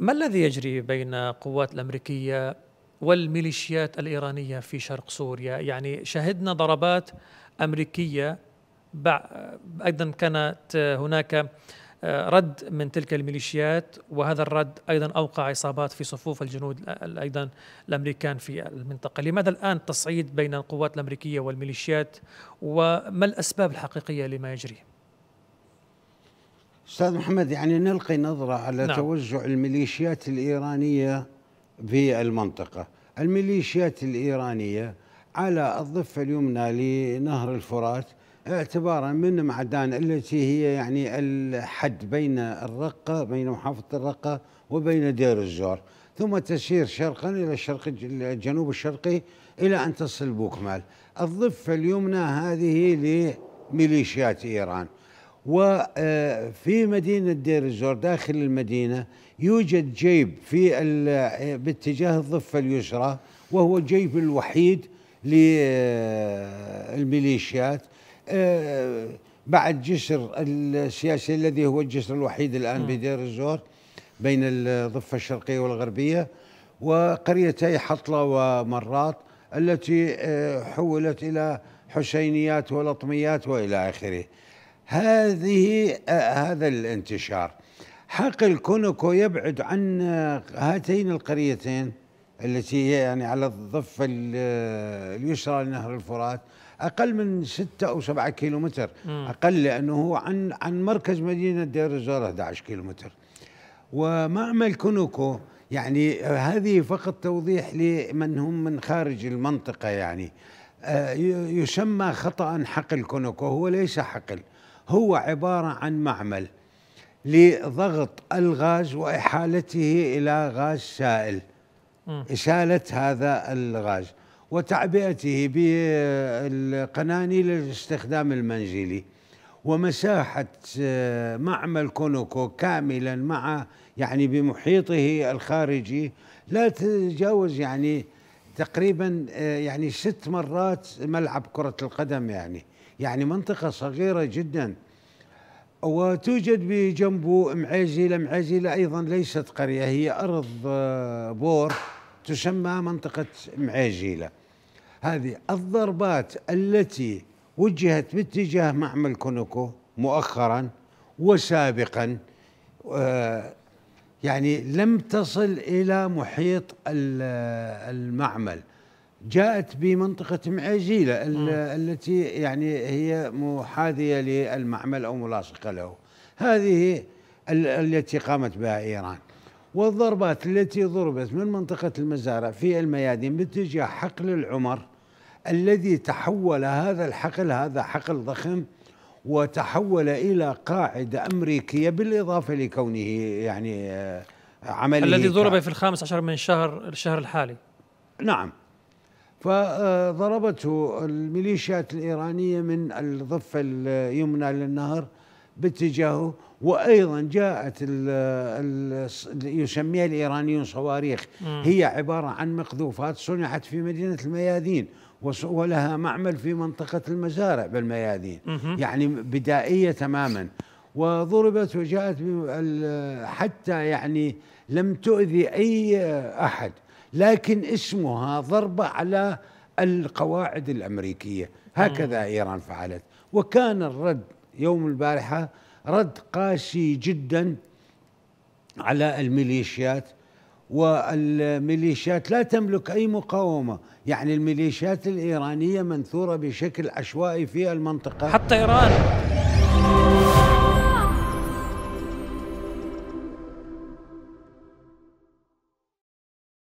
ما الذي يجري بين قوات الأمريكية والميليشيات الإيرانية في شرق سوريا يعني شهدنا ضربات أمريكية أيضا كانت هناك رد من تلك الميليشيات وهذا الرد ايضا اوقع عصابات في صفوف الجنود ايضا الامريكان في المنطقه، لماذا الان التصعيد بين القوات الامريكيه والميليشيات وما الاسباب الحقيقيه لما يجري؟ استاذ محمد يعني نلقي نظره على نعم. توزع الميليشيات الايرانيه في المنطقه الميليشيات الايرانيه على الضفه اليمنى لنهر الفرات اعتبارا من معدان التي هي يعني الحد بين الرقه بين محافظه الرقه وبين دير الزور ثم تسير شرقا الى الشرق الجنوب الشرقي الى ان تصل بوكمال الضفه اليمنى هذه لميليشيات ايران وفي آه، مدينة دير الزور داخل المدينة يوجد جيب في آه، باتجاه الضفة اليسرى وهو الجيب الوحيد للميليشيات آه، بعد جسر السياسي الذي هو الجسر الوحيد الآن نعم. بدير الزور بين الضفة الشرقية والغربية وقريتي حطلة ومرات التي حولت إلى حسينيات ولطميات وإلى آخره هذه آه، هذا الانتشار حقل كونكو يبعد عن آه، هاتين القريتين التي هي يعني على الضفة آه، اليسرى لنهر الفرات أقل من ستة أو سبعة كيلومتر أقل لأنه هو عن عن مركز مدينة دير الزور 11 كيلومتر ومعمل كونوكو يعني هذه فقط توضيح لمن هم من خارج المنطقة يعني يسمى خطأ حقل كونوكو هو ليس حقل هو عبارة عن معمل لضغط الغاز وإحالته إلى غاز سائل إسالة هذا الغاز وتعبئته بالقناني للاستخدام المنزلي ومساحة آه، معمل كونوكو كاملا مع يعني بمحيطه الخارجي لا تتجاوز يعني تقريبا آه، يعني ست مرات ملعب كرة القدم يعني يعني منطقة صغيرة جدا وتوجد بجنبه معازلة معازلة أيضا ليست قرية هي أرض آه، بور تسمى منطقة معازلة هذه الضربات التي وجهت باتجاه معمل كونوكو مؤخرا وسابقا آه، يعني لم تصل إلى محيط آه، المعمل جاءت بمنطقة معجيلة التي يعني هي محاذية للمعمل أو ملاصقة له هذه التي قامت بها إيران والضربات التي ضربت من منطقة المزارع في الميادين باتجاه حقل العمر الذي تحول هذا الحقل هذا حقل ضخم وتحول إلى قاعدة أمريكية بالإضافة لكونه يعني آه، عمليه الذي ضرب في الخامس عشر من شهر الشهر الحالي نعم فضربته الميليشيات الإيرانية من الضفة اليمنى للنهر باتجاهه وايضا جاءت الـ الـ يسميها الايرانيون صواريخ هي عباره عن مقذوفات صنعت في مدينه الميادين ولها معمل في منطقه المزارع بالميادين يعني بدائيه تماما وضربت وجاءت حتى يعني لم تؤذي اي احد لكن اسمها ضربة على القواعد الأمريكية هكذا إيران فعلت وكان الرد يوم البارحة رد قاسي جدا على الميليشيات والميليشيات لا تملك أي مقاومة يعني الميليشيات الإيرانية منثورة بشكل عشوائي في المنطقة حتى إيران